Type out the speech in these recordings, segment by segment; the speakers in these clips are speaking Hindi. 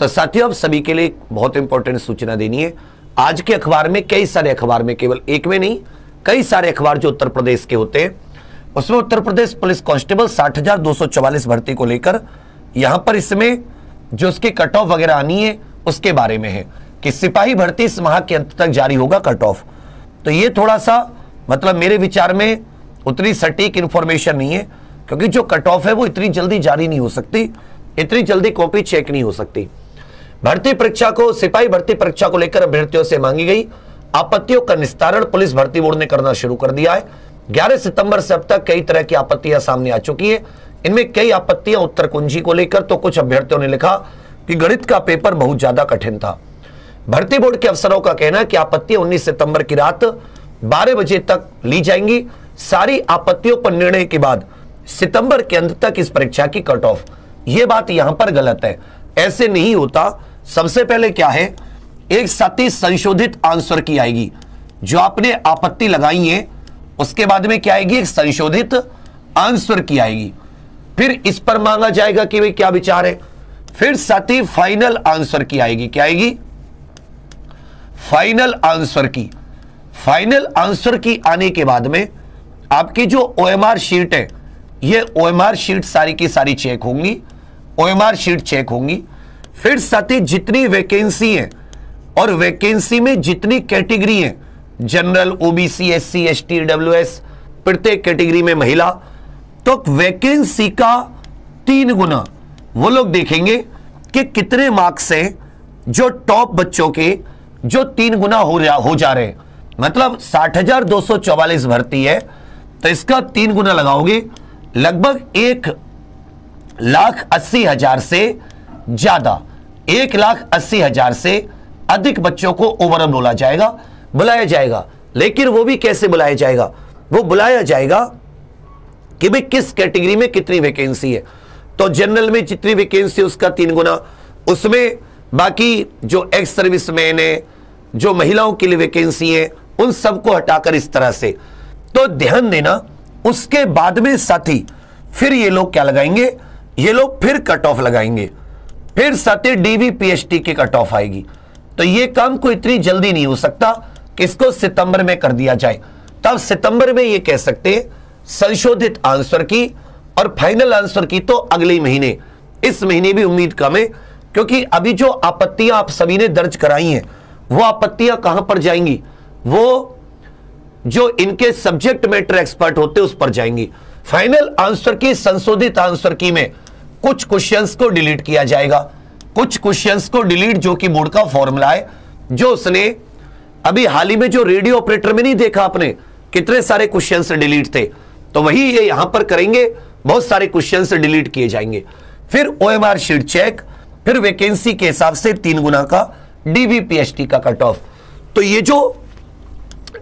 तो साथियों आप सभी के लिए बहुत इंपॉर्टेंट सूचना देनी है आज के अखबार में कई सारे अखबार में केवल एक में नहीं कई सारे अखबार जो उत्तर प्रदेश के होते हैं उसमें उत्तर प्रदेश पुलिस कांस्टेबल साठ भर्ती को लेकर यहां पर इसमें जो उसके कट ऑफ वगैरह आनी है उसके बारे में है कि सिपाही भर्ती इस माह के अंत तक जारी होगा कट ऑफ तो ये थोड़ा सा मतलब मेरे विचार में उतनी सटीक इंफॉर्मेशन नहीं है क्योंकि जो कट ऑफ है वो इतनी जल्दी जारी नहीं हो सकती इतनी जल्दी कॉपी चेक नहीं हो सकती भर्ती परीक्षा को सिपाही भर्ती परीक्षा को लेकर अभ्यर्थियों से मांगी गई आपत्तियों का निस्तारण पुलिस भर्ती बोर्ड ने करना शुरू कर दिया है 11 सितंबर से अब तक कई तरह की आपत्तियां सामने आ चुकी है इनमें कई आपत्तियां उत्तर कुंजी को लेकर तो कुछ अभ्यर्थियों ने लिखा कि गणित का पेपर बहुत ज्यादा कठिन था भर्ती बोर्ड के अफसरों का कहना है कि आपत्तियां उन्नीस सितंबर की रात बारह बजे तक ली जाएंगी सारी आपत्तियों पर निर्णय के बाद सितंबर के अंत तक इस परीक्षा की कट ऑफ ये बात यहां पर गलत है ऐसे नहीं होता सबसे पहले क्या है एक सती संशोधित आंसर की आएगी जो आपने आपत्ति लगाई है उसके बाद में क्या आएगी एक संशोधित आंसर की आएगी फिर इस पर मांगा जाएगा कि भाई क्या विचार है फिर सती फाइनल आंसर की आएगी क्या आएगी final answer key final answer key आने के बाद में आपकी जो ओएमआर शीट है ये ओएमआर शीट सारी की सारी चेक होंगी ओएमआर शीट चेक होंगी फिर साथ ही जितनी वैकेंसी है और वैकेंसी में जितनी कैटेगरी है general OBC S C S T W S प्रत्येक कैटेगरी में महिला तो वैकेंसी का तीन गुना वो लोग देखेंगे कि कितने मार्क्स हैं जो टॉप बच्चों के जो तीन गुना हो रहा हो जा रहे हैं मतलब साठ हजार दो सौ चौवालीस भर्ती है तो इसका तीन गुना लगाओगे लगभग एक लाख अस्सी हजार से ज्यादा एक लाख अस्सी हजार से अधिक बच्चों को ओवरऑल बोला जाएगा बुलाया जाएगा लेकिन वो भी कैसे बुलाया जाएगा वो बुलाया जाएगा कि भाई किस कैटेगरी में कितनी वैकेंसी है तो जनरल में जितनी वैकेंसी उसका तीन गुना उसमें बाकी जो एक्स सर्विस मैन है जो महिलाओं के लिए वैकेंसी है उन सबको हटाकर इस तरह से तो ध्यान देना उसके बाद में साथी फिर ये लोग क्या लगाएंगे ये लोग फिर कट ऑफ लगाएंगे फिर सती डीवी पीएचडी की कट ऑफ आएगी तो ये काम को इतनी जल्दी नहीं हो सकता इसको सितंबर में कर दिया जाए तब सितंबर में ये कह सकते संशोधित आंसर की और फाइनल आंसर की तो अगले महीने इस महीने भी उम्मीद कम है क्योंकि अभी जो आपत्तियां आप सभी ने दर्ज कराई हैं वो आपत्तियां कहां पर जाएंगी वो जो इनके सब्जेक्ट मैटर एक्सपर्ट होते उस पर जाएंगी फाइनल आंसर की संशोधित आंसर की में कुछ क्वेश्चन को डिलीट किया जाएगा कुछ क्वेश्चन को डिलीट जो कि बोर्ड का फॉर्मूला है जो उसने अभी हाल ही में जो रेडियो ऑपरेटर में नहीं देखा आपने कितने सारे क्वेश्चन डिलीट थे तो वही ये यहां पर करेंगे बहुत सारे क्वेश्चन डिलीट किए जाएंगे फिर ओएमआर शीट चेक फिर वैकेंसी के हिसाब से तीन गुना का डीवीपीएचटी का कट ऑफ तो ये जो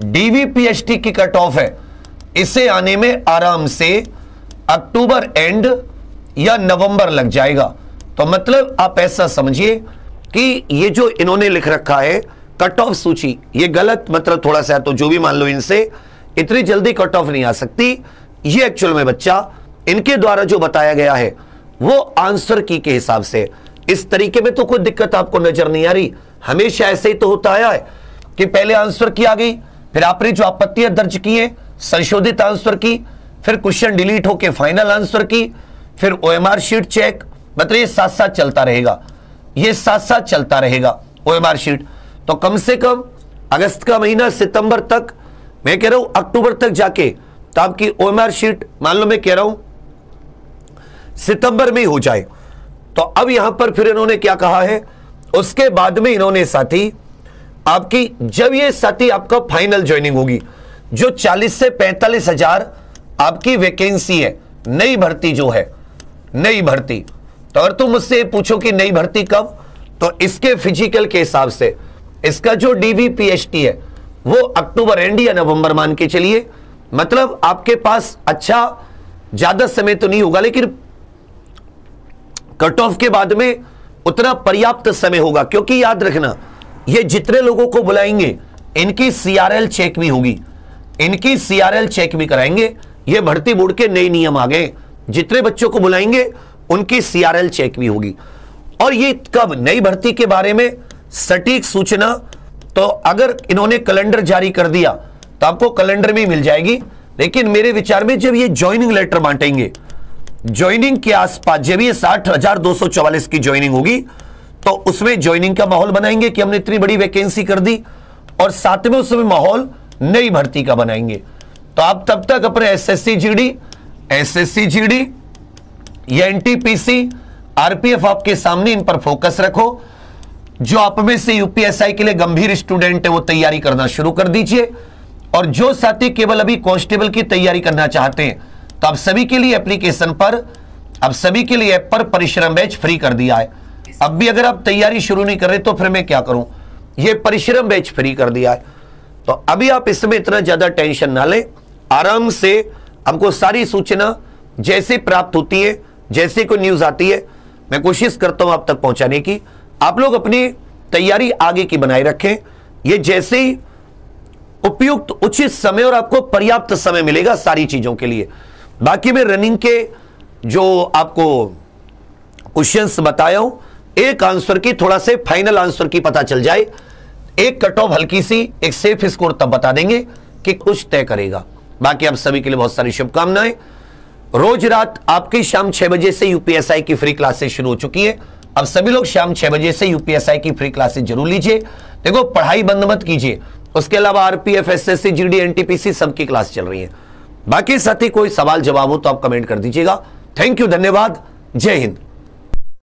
डीवीपीएचटी की कट ऑफ है इसे आने में आराम से अक्टूबर एंड या नवंबर लग जाएगा तो मतलब आप ऐसा समझिए कि ये जो इन्होंने लिख रखा है कट ऑफ सूची ये गलत मतलब थोड़ा सा तो जो भी मान लो इनसे इतनी जल्दी कट ऑफ नहीं आ सकती ये एक्चुअल में बच्चा इनके द्वारा जो बताया गया है वो आंसर की के हिसाब से इस तरीके में तो कोई दिक्कत आपको नजर नहीं आ रही हमेशा ऐसे ही तो होता आया है कि पहले आंसर की आ गई फिर आपने जो आपत्तियां दर्ज की है संशोधित आंसर की फिर क्वेश्चन डिलीट होके फाइनल आंसर की फिर ओ शीट चेक मतलब ये साथ साथ चलता रहेगा ये साथ साथ चलता रहेगा ओ शीट तो कम से कम अगस्त का महीना सितंबर तक मैं कह रहा हूं अक्टूबर तक जाके तो आपकी ओ शीट मान लो मैं कह रहा हूं सितंबर में हो जाए तो अब यहां पर फिर इन्होंने क्या कहा है उसके बाद में इन्होंने साथी आपकी जब ये साथी आपका फाइनल ज्वाइनिंग होगी जो 40 से पैंतालीस हजार आपकी वैकेंसी है नई भर्ती जो है नई भर्ती तो अगर तुम मुझसे पूछो कि नई भर्ती कब तो इसके फिजिकल के हिसाब से इसका जो डीवी पीएचटी है वो अक्टूबर एंड या नवंबर मान के चलिए मतलब आपके पास अच्छा ज्यादा समय तो नहीं होगा लेकिन कट ऑफ के बाद में उतना पर्याप्त समय होगा क्योंकि याद रखना ये जितने लोगों को बुलाएंगे इनकी सीआरएल चेक भी होगी इनकी सीआरएल चेक भी कराएंगे ये भर्ती बोर्ड के नए नियम आ गए जितने बच्चों को बुलाएंगे उनकी सीआरएल चेक भी होगी और ये कब नई भर्ती के बारे में सटीक सूचना तो अगर इन्होंने कैलेंडर जारी कर दिया तो आपको कैलेंडर भी मिल जाएगी लेकिन मेरे विचार में जब ये ज्वाइनिंग लेटर बांटेंगे ज्वाइनिंग के आसपास जब ये साठ हजार दो सौ चौवालीस की ज्वाइनिंग होगी तो उसमें ज्वाइनिंग का माहौल बनाएंगे कि हमने इतनी बड़ी वैकेंसी कर दी और साथ में उसमें माहौल नई भर्ती का बनाएंगे तो आप तब तक अपने S S C G D SSC GD या एनटीपीसी आरपीएफ आपके सामने इन पर फोकस रखो जो आप में से यूपीएसआई के लिए गंभीर स्टूडेंट है वो तैयारी करना शुरू कर दीजिए और जो साथी केवल अभी कांस्टेबल की तैयारी करना चाहते हैं तो आप सभी के लिए एप्लीकेशन पर आप सभी के लिए ऐप पर परिश्रम बैच फ्री कर दिया है अब भी अगर आप तैयारी शुरू नहीं कर रहे तो फिर मैं क्या करूं ये परिश्रम बैच फ्री कर दिया है तो अभी आप इसमें इतना ज्यादा टेंशन ना लें आराम से आपको सारी सूचना जैसे प्राप्त होती है जैसे कोई न्यूज़ आती है मैं कोशिश करता हूं आप तक पहुंचाने की आप लोग अपनी तैयारी आगे की बनाए रखें ये जैसे ही उपयुक्त उचित समय और आपको पर्याप्त समय मिलेगा सारी चीज़ों के लिए बाकी मैं रनिंग के जो आपको क्वेश्चंस बताया हूं एक आंसर की थोड़ा से फाइनल आंसर की पता चल जाए एक कट ऑफ हल्की सी एक सेफ स्कोर तब बता देंगे कि कुछ तय करेगा बाकी आप सभी के लिए बहुत सारी शुभकामनाएं रोज रात आपकी शाम छह बजे से यूपीएसआई की फ्री क्लासेस शुरू हो चुकी है अब सभी लोग शाम छह बजे से यूपीएसआई की फ्री क्लासेस जरूर लीजिए देखो पढ़ाई बंद मत कीजिए उसके अलावा आरपीएफ एसएससी जीडी एनटीपीसी सबकी क्लास चल रही है बाकी ही कोई सवाल जवाब हो तो आप कमेंट कर दीजिएगा थैंक यू धन्यवाद जय हिंद